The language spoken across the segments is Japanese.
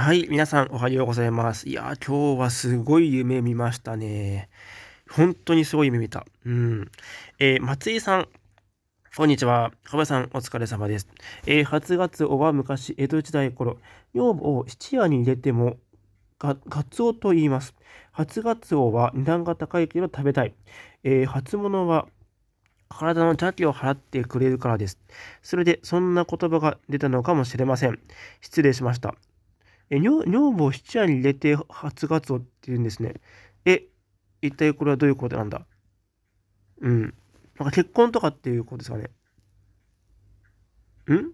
はい、皆さんおはようございます。いや、今日はすごい夢見ましたね。本当にすごい夢見た。うん。えー、松井さん、こんにちは。かばさん、お疲れ様です。えー、8月おは昔、江戸時代頃、女房を質屋に入れても、がガツオと言います。初ガツオは値段が高いけど食べたい。えー、初物は体の邪気を払ってくれるからです。それで、そんな言葉が出たのかもしれません。失礼しました。え女房質屋に入れて初月をって言うんですね。え、一体これはどういうことなんだうん。なんか結婚とかっていうことですかね。ん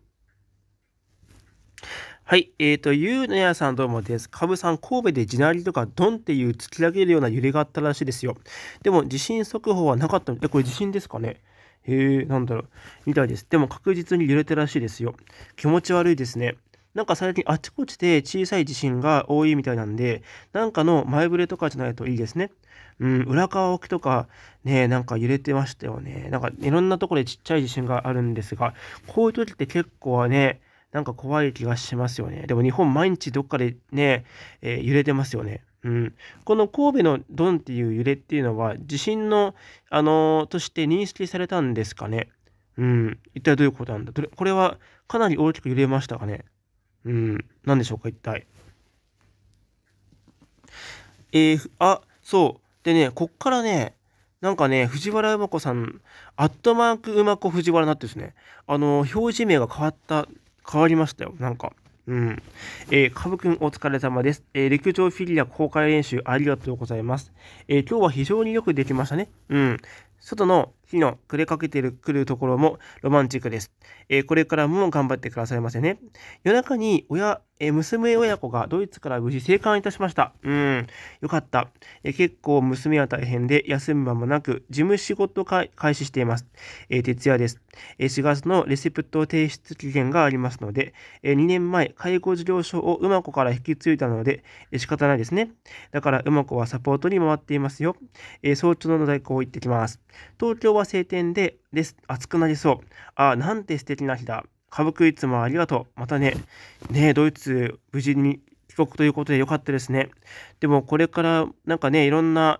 はい。えっ、ー、と、ゆうのやさんどうもです。かぶさん、神戸で地鳴りとかドンっていう突き上げるような揺れがあったらしいですよ。でも、地震速報はなかったので、これ地震ですかねへえ、なんだろう。みたいです。でも確実に揺れてらしいですよ。気持ち悪いですね。なんか最近あちこちで小さい地震が多いみたいなんで、なんかの前触れとかじゃないといいですね。うん、浦川沖とかね、なんか揺れてましたよね。なんかいろんなところでちっちゃい地震があるんですが、こういう時って結構はね、なんか怖い気がしますよね。でも日本毎日どっかでね、えー、揺れてますよね。うん、この神戸のドンっていう揺れっていうのは地震の、あのー、として認識されたんですかね。うん、一体どういうことなんだこれはかなり大きく揺れましたかね。うん、何でしょうか、一体。えー、あ、そう。でね、こっからね、なんかね、藤原馬子さん、アットマーク馬子藤原なってですね、あの、表示名が変わった、変わりましたよ、なんか。うん。えー、かぶくんお疲れ様です。えー、陸上フィギュア公開練習ありがとうございます。えー、今日は非常によくできましたね。うん。外の火の暮れかけてくるところもロマンチックです。えー、これからも頑張ってくださいませね。夜中に親、えー、娘親子がドイツから無事生還いたしました。うん、よかった。えー、結構娘は大変で休む間もなく事務仕事開始しています。え徹夜です、え4月のレセプト提出期限がありますので、え2年前介護事業所を馬子から引き継いだので、え仕方ないですね。だから馬子はサポートに回っていますよ。え早朝の在庫を行ってきます。東京は晴天でです。暑くなりそう。ああ、なんて素敵な日だ。歌舞伎いつもありがとう。またね。ねえ、ドイツ、無事に帰国ということで良かったですね。でも、これからなんかね、いろんな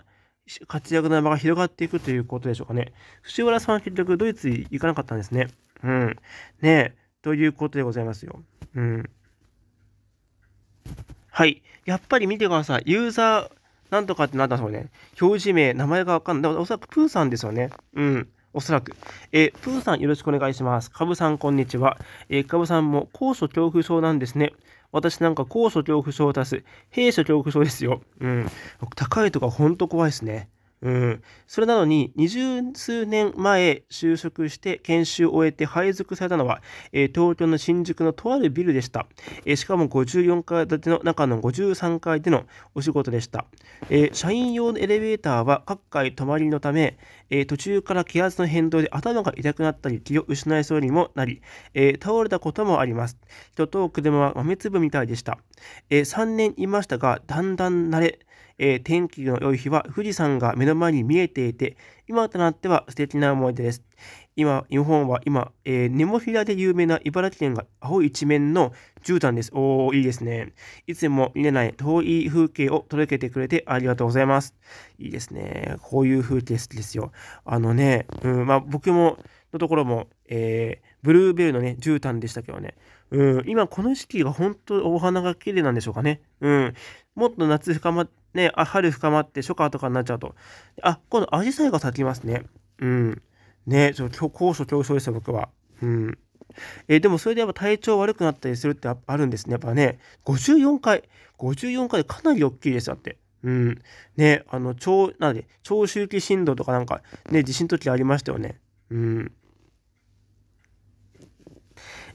活躍の場が広がっていくということでしょうかね。藤原さんは結局ドイツ行かなかったんですね。うん。ねえ、ということでございますよ。うん。はい。やっぱり見てください。ユーザー、なんとかってなったんですよね。表示名、名前がわかんない。だからおそらくプーさんですよね。うん。おそらく。えプーさんよろしくお願いします。カブさんこんにちは。えー、カブさんも高所恐怖症なんですね。私なんか高所恐怖症を足す、閉所恐怖症ですよ。うん。高いとかほんと怖いですね。うん、それなのに20数年前就職して研修を終えて配属されたのは、えー、東京の新宿のとあるビルでした、えー、しかも54階建ての中の53階でのお仕事でした、えー、社員用のエレベーターは各階泊まりのため、え途中から気圧の変動で頭が痛くなったり気を失いそうにもなり、え倒れたこともあります人と車は豆粒みたいでした、え3年いましたがだんだん慣れえー、天気の良い日は富士山が目の前に見えていて、今となっては素敵な思い出です。今、日本は今、えー、ネモフィラで有名な茨城県が青一面の絨毯です。おー、いいですね。いつも見れない遠い風景を届けてくれてありがとうございます。いいですね。こういう風景好きですよ。あのね、うん、まあ僕も、のところも、えー、ブルーベルのね、絨毯でしたけどね。うん、今この時期が本当お花が綺麗なんでしょうかね。うん、もっと夏深まって、ね、あ春深まって初夏とかになっちゃうと。あ、今度、アジサイが咲きますね。うん。ね、ちょっと高所恐怖症ですよ、僕は。うん。えー、でもそれでやっぱ体調悪くなったりするってあるんですね。やっぱね、54回、54回でかなり大きいです、だって。うん。ね、あの、超、なんで、超周期振動とかなんか、ね、地震の時ありましたよね。うん。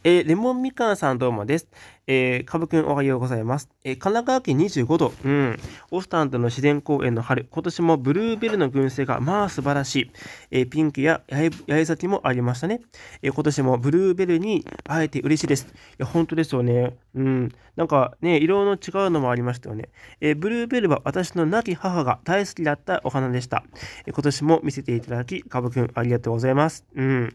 えー、レモンみかんさんどうもです。えー、かぶくんおはようございます。えー、神奈川県25度。うん。オスタンドの自然公園の春。今年もブルーベルの群生がまあ素晴らしい。えー、ピンクや八重咲きもありましたね。え今年もブルーベルに会えて嬉しいです。いや、本当ですよね。うん。なんかね、色の違うのもありましたよね。えブルーベルは私の亡き母が大好きだったお花でした。え今年も見せていただき、かぶくんありがとうございます。うん。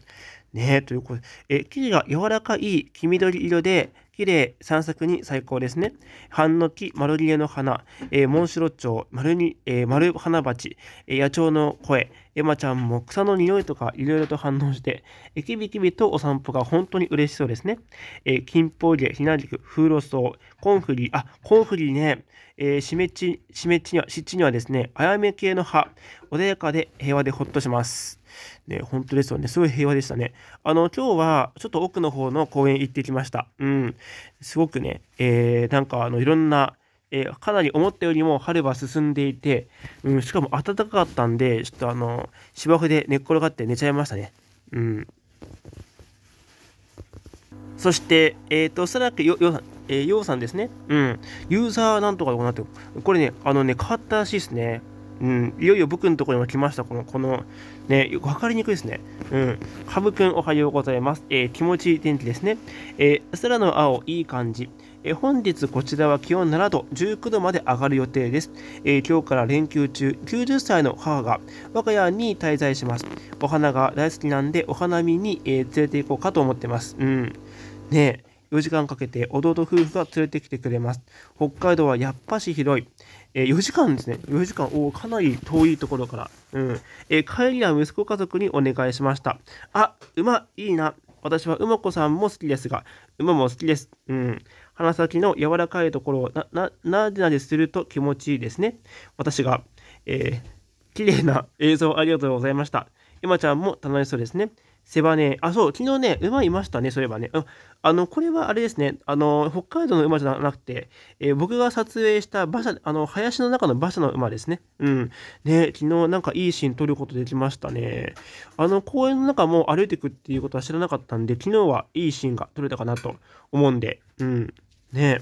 ねということで、え、生地が柔らかい黄緑色で、綺麗散策に最高ですね。ハンノキ、マルリエの花、えー、モンシロチョウ、ルニ、えー、ル花鉢、えー、野鳥の声、エマちゃんも草の匂いとかいろいろと反応して、えー、キビキビとお散歩が本当に嬉しそうですね。えー、エ、ヒナリク、フーロソウ、コンフリー、あ、コンフリーね、えー、しめち、しめには、湿地にはですね、あやめ系の葉、穏やかで平和でほっとします。ね、本当ですよね。すごい平和でしたね。あの、今日はちょっと奥の方の公園行ってきました。うん。すごくね、えー、なんかあの、いろんな、えー、かなり思ったよりも春は進んでいて、うん、しかも暖かかったんで、ちょっとあの、芝生で寝っ転がって寝ちゃいましたね。うん。そして、えっ、ー、と、おそらくよ、よさん、えー、ようさんですね。うん。ユーザーなんとかとかなって、これね、あのね、変わったらしいですね。うん、いよいよ僕のところにも来ました、この、この、ね、よく分かりにくいですね。うん。かぶくんおはようございます。えー、気持ちいい天気ですね。えー、空の青、いい感じ。えー、本日こちらは気温7度、19度まで上がる予定です。え今日から連休中、90歳の母が我が家に滞在します。お花が大好きなんで、お花見に、え連れて行こうかと思ってます。うん。ね4時間かけて弟夫婦が連れてきてくれます。北海道はやっぱし広い。えー、4時間ですね。4時間。おかなり遠いところから。うん。えー、帰りは息子家族にお願いしました。あ、馬、いいな。私は馬子さんも好きですが、馬も好きです。うん。鼻先の柔らかいところをな、な、なでなですると気持ちいいですね。私が、えー、綺麗な映像ありがとうございました。今ちゃんも楽しそうですね。セバネ。あ、そう、昨日ね、馬いましたね、そういえばね。うん、あの、これはあれですね、あの、北海道の馬じゃなくて、えー、僕が撮影した馬車、あの、林の中の馬車の馬ですね。うん。ね、昨日なんかいいシーン撮ることできましたね。あの、公園の中も歩いていくっていうことは知らなかったんで、昨日はいいシーンが撮れたかなと思うんで、うん。ね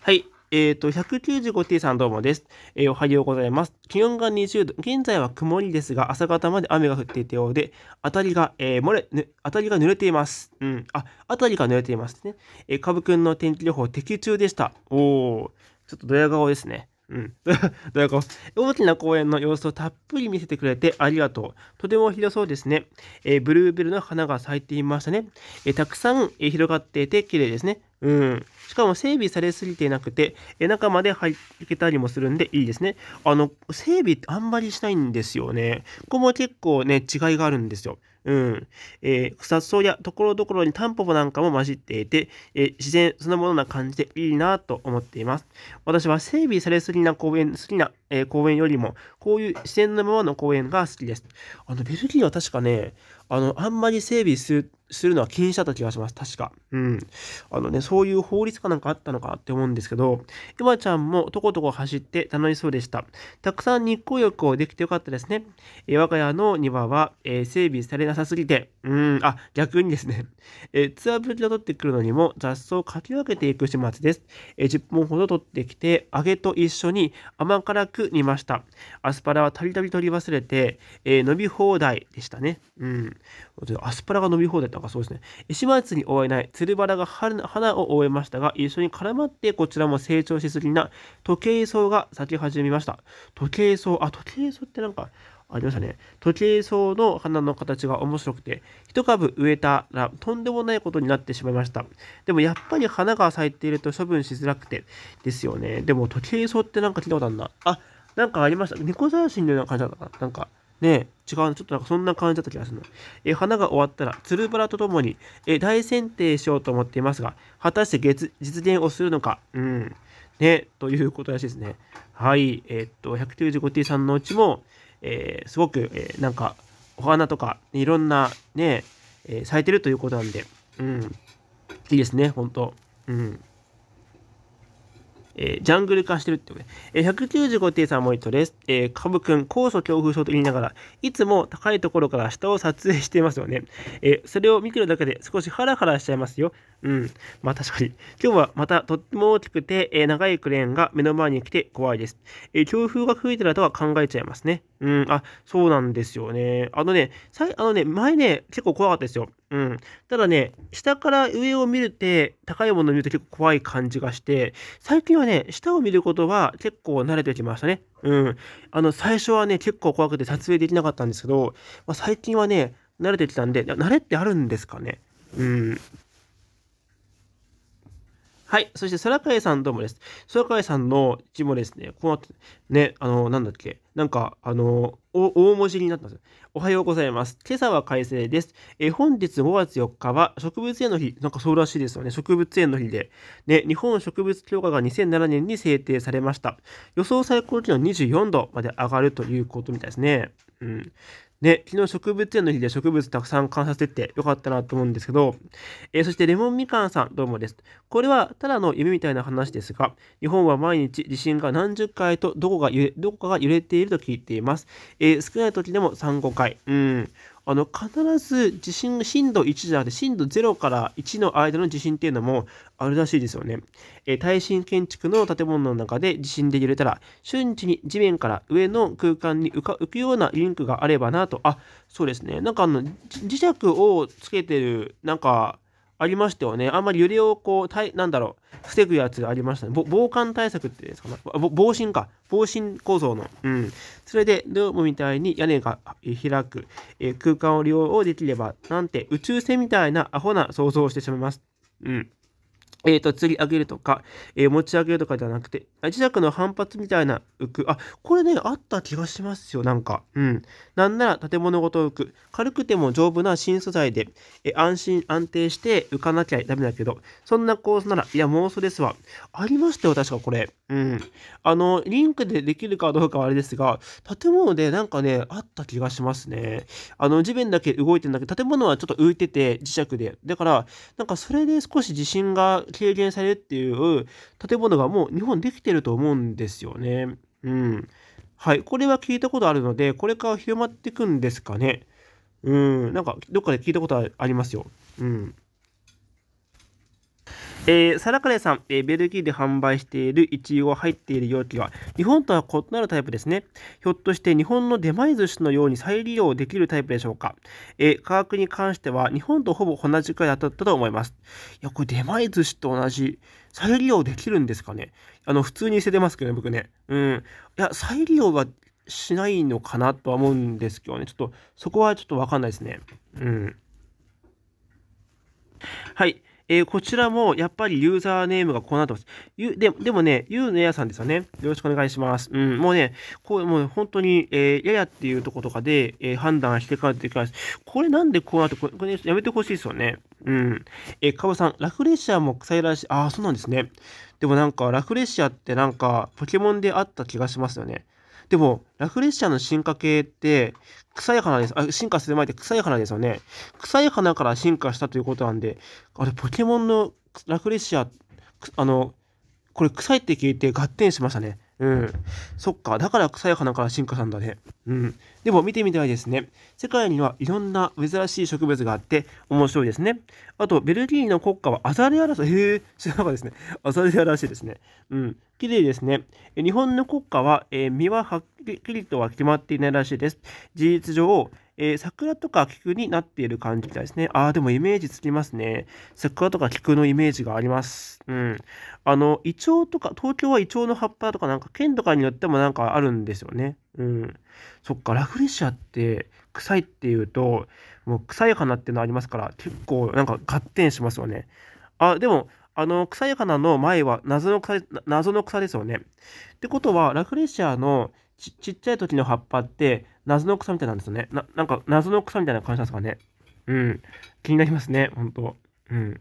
はい。えっ、ー、と、195T さんどうもです。えー、おはようございます。気温が20度、現在は曇りですが、朝方まで雨が降っていたようで、あたりが、えー、漏れ、ぬ、たりが濡れています。うん。あ、あたりが濡れていますね。えー、かぶくんの天気予報、的中でした。おー、ちょっとドヤ顔ですね。うん。どうか、大きな公園の様子をたっぷり見せてくれてありがとう。とても広そうですね。えー、ブルーベルの花が咲いていましたね。えー、たくさん、えー、広がっていて綺麗ですね。うん。しかも整備されすぎてなくて、え中まで入っけたりもするんでいいですね。あの、整備ってあんまりしないんですよね。ここも結構ね、違いがあるんですよ。うん。えー、草草やところどころにタンポポなんかも混じっていて、えー、自然そのものな感じでいいなと思っています。私は整備されすぎな公園、好きな、えー、公園よりも、こういう自然のままの公園が好きです。あの、ベルギーは確かね、あの、あんまり整備するするのは禁止だった気がします。確か。うん。あのね、そういう法律かなんかあったのかって思うんですけど、エマちゃんもとことこ走って楽しそうでした。たくさん日光浴をできてよかったですね。え我が家の庭は、えー、整備されなさすぎて、うん、あ、逆にですね、えー、ツアーぶりを取ってくるのにも雑草をかき分けていく始末です。えー、10本ほど取ってきて、揚げと一緒に甘辛く煮ました。アスパラはたびたび取り忘れて、えー、伸び放題でしたね。うん。アスパラが伸び放題ってとかそうですね。石松に追えない、鶴るバラが花を追えましたが、一緒に絡まってこちらも成長しすぎな、時計草が咲き始めました。時計草、あ、時計草ってなんか、ありましたね。時計草の花の形が面白くて、一株植えたらとんでもないことになってしまいました。でもやっぱり花が咲いていると処分しづらくてですよね。でも時計草ってなんか聞いたことあるな。あ、なんかありました。猫写真のような感じだったな。なんかね違う、ちょっとなんかそんな感じだった気がするの。え花が終わったら、鶴バラとともに、え大選定しようと思っていますが、果たして月実現をするのか、うん、ね、ということらしいですね。はい、えー、っと、195T さんのうちも、えー、すごく、えー、なんか、お花とか、いろんな、ね、え咲いてるということなんで、うん、いいですね、本当うん。えー、ジャングル化してるってことで、えー、195 t さんもいとです。えー、カブくん、高素恐怖症と言いながら、いつも高いところから下を撮影していますよね。えー、それを見てるだけで少しハラハラしちゃいますよ。うん。まあ確かに。今日はまたとっても大きくて、えー、長いクレーンが目の前に来て怖いです。えー、強風が吹いてるとは考えちゃいますね。うん。あ、そうなんですよね。あのね、さいあのね、前ね、結構怖かったですよ。うん。ただね、下から上を見るて、高いものを見ると結構怖い感じがして、最近はね、下を見ることは結構慣れてきましたね。うん。あの、最初はね、結構怖くて撮影できなかったんですけど、まあ、最近はね、慣れてきたんで、慣れってあるんですかね。うん。はい。そして、空海さんどうもです。空海さんの字もですね、こうなって、ね、あの、なんだっけ、なんか、あの、大文字になったんですおはようございます。今朝は快晴です。え本日5月4日は植物園の日、なんかそうらしいですよね。植物園の日で。ね、日本植物教科が2007年に制定されました。予想最高気温24度まで上がるということみたいですね。うん。ね、昨日植物園の日で植物たくさん観察てってよかったなと思うんですけど、えー、そしてレモンみかんさんどうもです。これはただの夢みたいな話ですが、日本は毎日地震が何十回とどこが揺れどこかが揺れていると聞いています。えー、少ない時でも3、5回。うん。あの必ず地震震度1じゃなくて震度0から1の間の地震っていうのもあるらしいですよね。えー、耐震建築の建物の中で地震で揺れたら瞬時に地面から上の空間に浮か浮くようなリンクがあればなとあそうですねなんかあの磁石をつけてるなんかありましてはね。あんまり揺れをこう、たいなんだろう、防ぐやつありましたね。防寒対策ってですかね。防振か。防振構造の。うん。それで、ドームみたいに屋根が開く、え空間を利用できれば、なんて宇宙船みたいなアホな想像をしてしまいます。うん。えーと、釣り上げるとか、えー、持ち上げるとかではなくて、磁石の反発みたいな浮く。あ、これね、あった気がしますよ、なんか。うん。なんなら建物ごと浮く。軽くても丈夫な新素材で、えー、安心、安定して浮かなきゃダメだけど、そんな構想なら、いや、妄想ですわ。ありましたよ、確かこれ。うん。あの、リンクでできるかどうかはあれですが、建物でなんかね、あった気がしますね。あの、地面だけ動いてるんだけど、建物はちょっと浮いてて、磁石で。だから、なんかそれで少し自信が軽減されるっていう建物がもう日本できてると思うんですよね。うん。はい。これは聞いたことあるので、これから広まっていくんですかね。うん。なんか、どっかで聞いたことありますよ。うん。えー、サラカレーさん、えー、ベルギーで販売しているイチゴが入っている容器は、日本とは異なるタイプですね。ひょっとして日本の出前寿司のように再利用できるタイプでしょうか。えー、価格に関しては、日本とほぼ同じくらい当たったと思います。いや、これ出前寿司と同じ、再利用できるんですかね。あの、普通に捨ててますけどね、僕ね。うん。いや、再利用はしないのかなとは思うんですけどね。ちょっと、そこはちょっとわかんないですね。うん。はい。えー、こちらもやっぱりユーザーネームがこうなってます。ゆででもね、ゆうのやさんですよね。よろしくお願いします。うん、もうね、こう、もう本当に、えー、ややっていうとことかで、えー、判断してからってから、これなんでこうなって、これ、こね、やめてほしいですよね。うん。えー、かぶさん、ラフレシアも臭いらしい。ああ、そうなんですね。でもなんか、ラフレシアってなんか、ポケモンであった気がしますよね。でも、ラフレッシャーの進化系って、臭い花です。あ、進化する前って臭い花ですよね。臭い花から進化したということなんで、あれ、ポケモンのラフレッシャー、あの、これ臭いって聞いて合点しましたね。うん。そっか。だからさや花から進化したんだね。うん。でも見てみたいですね。世界にはいろんな珍しい植物があって面白いですね。あと、ベルギーの国家はアザレアらしい。へえ、知らなかったですね。アザレアらしいですね。うん。綺麗ですね。日本の国家は、えー、身ははっきりとは決まっていないらしいです。事実上、えー、桜とか菊になっている感じみたいですね。ああ、でもイメージつきますね。桜とか菊のイメージがあります。うん。あの、イチョウとか、東京はイチョウの葉っぱとかなんか県とかによってもなんかあるんですよね。うん。そっか、ラフレシアって臭いっていうと、もう臭い花ってのありますから、結構なんか合点しますよね。あ、でも、あの、臭い花の前は謎の草、謎の草ですよね。ってことは、ラフレシアのちちっちゃい時の葉っぱって謎の草みたいなんですよね。ななんか謎の草みたいな感じなんですかね。うん。気になりますね、本当うん。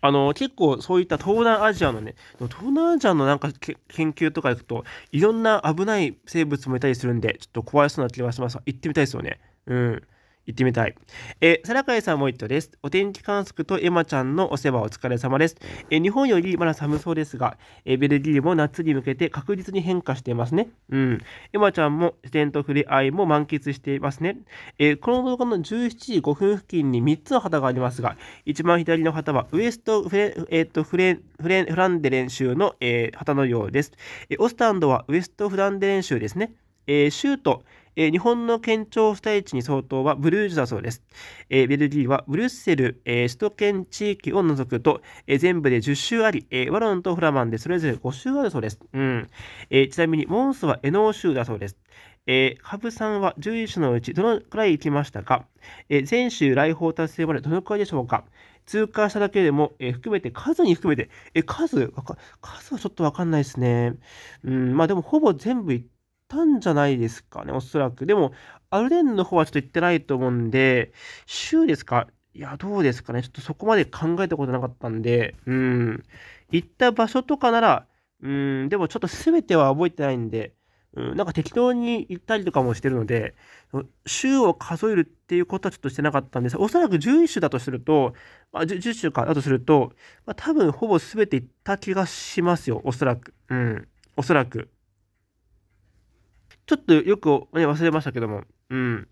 あの、結構そういった東南アジアのね、東南アジアのなんか研究とか行くと、いろんな危ない生物もいたりするんで、ちょっと怖いそうな気がします。行ってみたいですよね。うん。行ってみたい。えラカイさんも一途です。お天気観測とエマちゃんのお世話お疲れ様です。え日本よりまだ寒そうですが、えベルギーも夏に向けて確実に変化していますね。うん。エマちゃんも自然と触れ合いも満喫していますね。えこの動画の17時5分付近に3つの旗がありますが、一番左の旗はウエストフレ,、えーと、フレフレフランデレン州の、え旗のようです。えオスタンドはウエストフランデレン州ですね。え州都え日本の県庁所在地に相当はブルージュだそうです。えベルギーはブルッセル、え首都圏地域を除くと、え全部で10州あり、えワロンとフラマンでそれぞれ5州あるそうです。うん。えちなみに、モンスはエノー州だそうです。えー、ブさんは11種のうちどのくらい行きましたか、えー、全州来訪達成までどのくらいでしょうか通過しただけでも、えー、含めて、数に含めて、えー、数数はちょっとわかんないですね。うん、まあでもほぼ全部行ってたんじゃないですかね、おそらく。でも、アルデンの方はちょっと行ってないと思うんで、週ですかいや、どうですかね。ちょっとそこまで考えたことなかったんで、うん。行った場所とかなら、うん、でもちょっとすべては覚えてないんで、うん、なんか適当に行ったりとかもしてるので、週を数えるっていうことはちょっとしてなかったんですおそらく11週だとすると、まあ、10週かだとすると、まあ、多分ほぼすべて行った気がしますよ、おそらく。うん、おそらく。ちょっとよく、ね、忘れましたけども、うん。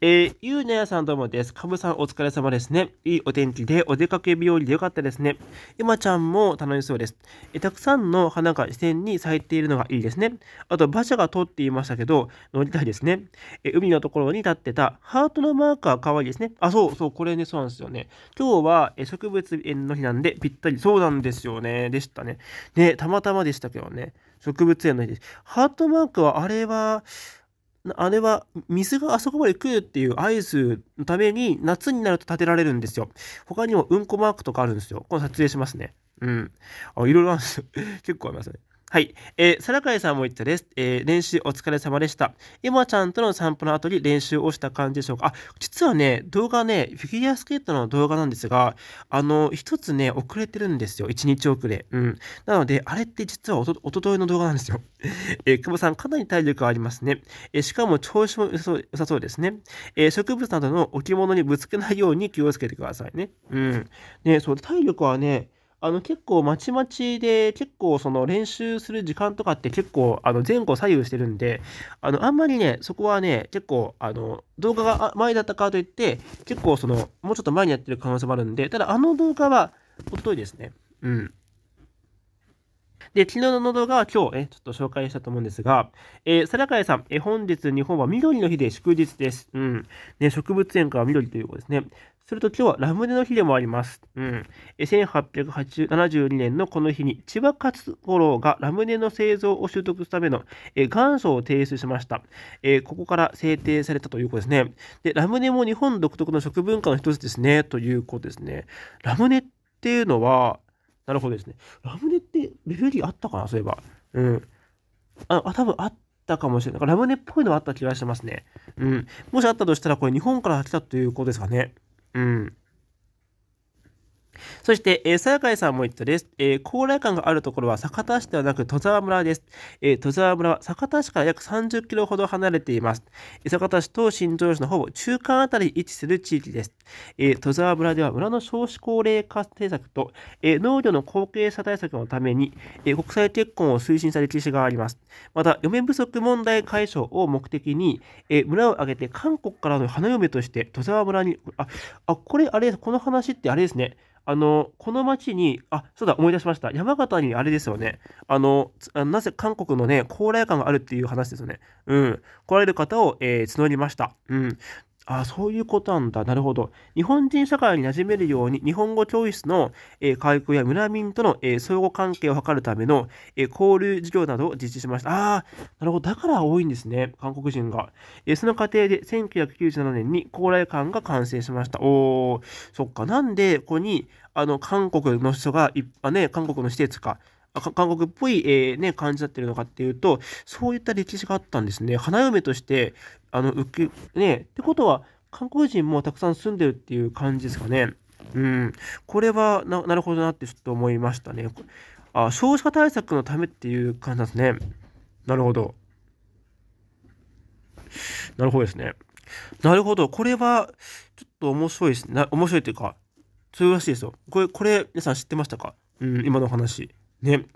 えー、ゆうなやさんどうもです。かぶさんお疲れ様ですね。いいお天気でお出かけ日和でよかったですね。まちゃんも楽しそうです。えたくさんの花が自然に咲いているのがいいですね。あと馬車が通っていましたけど、乗りたいですね。え海のところに立ってたハートのマーカーかわいいですね。あ、そうそう、これね、そうなんですよね。今日はえ植物園の日なんでぴったり、そうなんですよね。でしたね。ね、たまたまでしたけどね。植物園の日です。ハートマークは、あれは、あれは水があそこまで来るっていう合図のために夏になると建てられるんですよ。他にもうんこマークとかあるんですよ。これ撮影しますね。うん。あ、いろいろあるんですよ。結構ありますね。はい。えー、皿貝さんも言ったです。えー、練習お疲れ様でした。今ちゃんとの散歩の後に練習をした感じでしょうか。あ、実はね、動画ね、フィギュアスケートの動画なんですが、あの、一つね、遅れてるんですよ。一日遅れ。うん。なので、あれって実はおと、おとといの動画なんですよ。えー、久保さん、かなり体力ありますね。えー、しかも調子も良さそうですね。えー、植物などの置物にぶつけないように気をつけてくださいね。うん。ね、そう、体力はね、あの結構まちまちで結構その練習する時間とかって結構あの前後左右してるんであのあんまりねそこはね結構あの動画が前だったかといって結構そのもうちょっと前にやってる可能性もあるんでただあの動画はおとといですねうんで、昨日の動画は今日、え、ちょっと紹介したと思うんですが、えー、か会さん、え、本日日本は緑の日で祝日です。うん。ね、植物園から緑ということですね。すると今日はラムネの日でもあります。うん。1872年のこの日に千葉勝五郎がラムネの製造を習得するための願書を提出しました、えー、ここから制定されたということですね。で、ラムネも日本独特の食文化の一つですね。ということですね。ラムネっていうのは、なるほどですね。ラムネってレフェリーあったかなそういえば。うん。あ、あ多分あったかもしれない。ラムネっぽいのはあった気がしてますね。うん。もしあったとしたら、これ日本から来たということですかね。うん。そして、えー、さやかいさんも言ったです。えー、高麗館があるところは酒田市ではなく戸沢村です。えー、戸沢村は酒田市から約30キロほど離れています。酒田市と新庄市のほぼ中間あたりに位置する地域です。えー、戸沢村では村の少子高齢化政策と、えー、農業の後継者対策のために、えー、国際結婚を推進した歴史があります。また、嫁不足問題解消を目的に、えー、村を挙げて韓国からの花嫁として戸沢村に、あ、あ、これあれ、この話ってあれですね。あの、この町に、あ、そうだ、思い出しました。山形にあれですよね。あの、なぜ韓国のね、高麗感があるっていう話ですよね。うん。来られる方を、えー、募りました。うん。ああ、そういうことなんだ。なるほど。日本人社会に馴染めるように、日本語教室の、えー、教育や村民との、えー、相互関係を図るための、えー、交流事業などを実施しました。ああ、なるほど。だから多いんですね。韓国人が。えその過程で、1997年に高麗館が完成しました。おー、そっか。なんで、ここに、あの、韓国の人が、いね、韓国の施設か、韓国っぽい、えー、ね、感じだってるのかっていうと、そういった歴史があったんですね。花嫁として、あの、受け、ね、ってことは、韓国人もたくさん住んでるっていう感じですかね。うん。これはな、なるほどなってちょっと思いましたね。あ、少子化対策のためっていう感じなんですね。なるほど。なるほどですね。なるほど。これは、ちょっと面白いですね。面白いというか、そういうらしいですよ。これ、これ、皆さん知ってましたかうん、今のお話。ね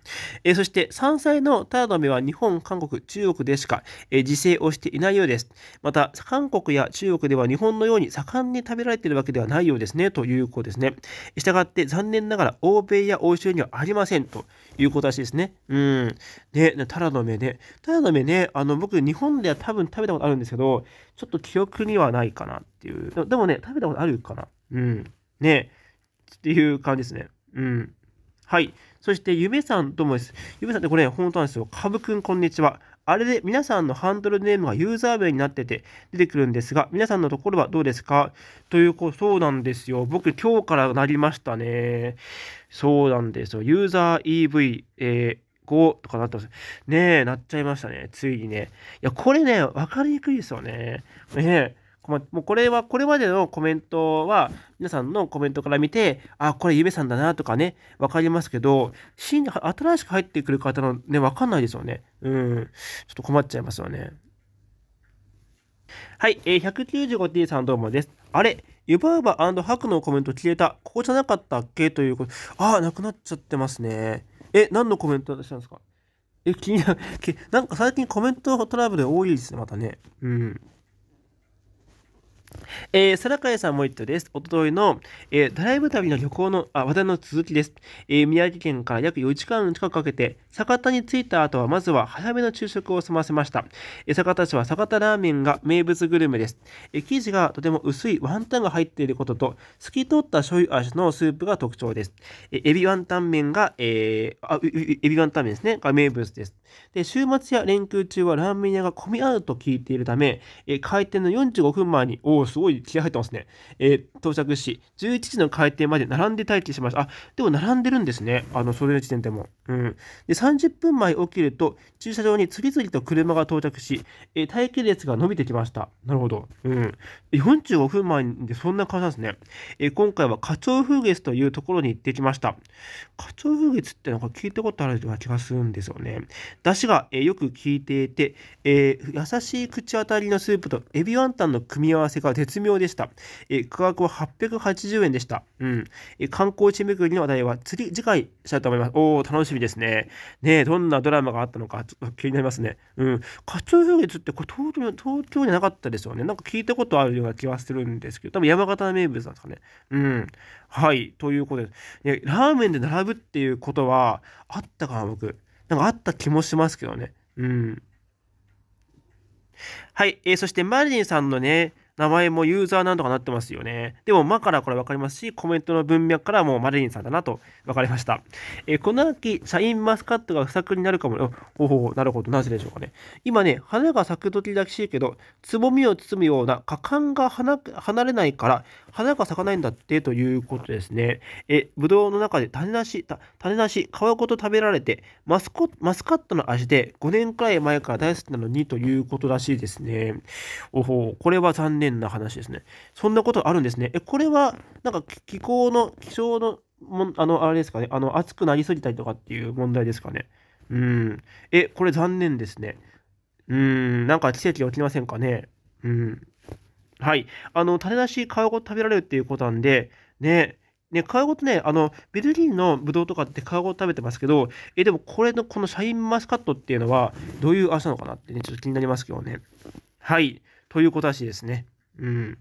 えー、そして山菜のタラの芽は日本、韓国、中国でしか、えー、自生をしていないようです。また、韓国や中国では日本のように盛んに食べられているわけではないようですねということですね。従って残念ながら欧米や欧州にはありませんということらしいですね。うん。ね、タラの芽ね。タラの芽ね、あの僕、日本では多分食べたことあるんですけど、ちょっと記憶にはないかなっていう。でもね、食べたことあるかな。うん。ねっていう感じですね。うん。はい。そして、ゆめさんともです。ゆめさんってこれ、ね、本当なんですよ。かぶくん、こんにちは。あれで皆さんのハンドルネームがユーザー名になってて出てくるんですが、皆さんのところはどうですかというこそうなんですよ。僕、今日からなりましたね。そうなんですよ。ユーザー EV、えー5とかなってます。ねえ、なっちゃいましたね。ついにね。いや、これね、分かりにくいですよね。ねもうこれは、これまでのコメントは、皆さんのコメントから見て、あ、これゆめさんだなとかね、わかりますけど、新、新しく入ってくる方のね、わかんないですよね。うん。ちょっと困っちゃいますよね。はい、えー、195t さんどうもです。あれゆば婆ばハクのコメント消えた。ここじゃなかったっけということ。ああ、なくなっちゃってますね。え、何のコメントだったんですかえ、気になる。なんか最近コメントトラブル多いですね、またね。うん。えー、皿川さんも一途です。おとといの、えー、ドライブ旅の旅行の、あ、話題の続きです。えー、宮城県から約4時間近くかけて、酒田に着いた後は、まずは早めの昼食を済ませました。えー、酒田市は酒田ラーメンが名物グルメです。えー、生地がとても薄いワンタンが入っていることと、透き通った醤油味のスープが特徴です。えー、エビワンタン麺が、えー、あ、エビワンタン麺ですね、が名物です。で、週末や連休中はラーメン屋が混み合うと聞いているため、えー、開店の45分前におすごい気合入ってますね。えー、到着し、11時の開店まで並んで待機しました。あ、でも並んでるんですね。あの、それの時点でも。うん。で、30分前起きると、駐車場に次々と車が到着し、えー、待機列が伸びてきました。なるほど。うん。45分前でそんな感じなんですね。えー、今回は花鳥風月というところに行ってきました。花鳥風月ってなんか聞いたことあるような気がするんですよね。出汁が、えー、よく効いていて、え優しい口当たりのスープとエビワンタンの組み合わせが価は絶妙でした。え価格は880円でした。うん。え観光地巡りの話題は次、次回したいと思います。おお楽しみですね。ねどんなドラマがあったのか、ちょっと気になりますね。うん。花鳥風月ってこれ東京、東京じゃなかったですよね。なんか聞いたことあるような気はするんですけど、多分山形の名物なんですかね。うん。はい。ということで、ラーメンで並ぶっていうことはあったかな、僕。なんかあった気もしますけどね。うん。はい。えー、そしてマリリンさんのね、名前もユーザーなんとかなってますよね。でも、まからこれ分かりますし、コメントの文脈からもうマリリンさんだなと分かりました。えー、この秋、シャインマスカットが不作になるかも。おお、なるほど、なぜでしょうかね。今ね、花が咲く時らしいけど、つぼみを包むような果敢が離れないから、花が咲かないんだってということですね。え、ぶどうの中で種なし、種なし、皮ごと食べられて、マスコマスカットの味で5年くらい前から大好きなのにということらしいですね。おほこれは残念な話ですね。そんなことあるんですね。え、これは、なんか気候の、気象の、もあの、あれですかね、あの、暑くなりすぎたりとかっていう問題ですかね。うん。え、これ残念ですね。うん、なんか奇跡起きませんかね。うん。はい。あの、種なし皮ごと食べられるっていうことなんで、ね、ね、皮ごとね、あの、ベルギーのブドウとかって皮ごと食べてますけど、え、でもこれの、このシャインマスカットっていうのは、どういう味なのかなってね、ちょっと気になりますけどね。はい。ということらしいですね。うん。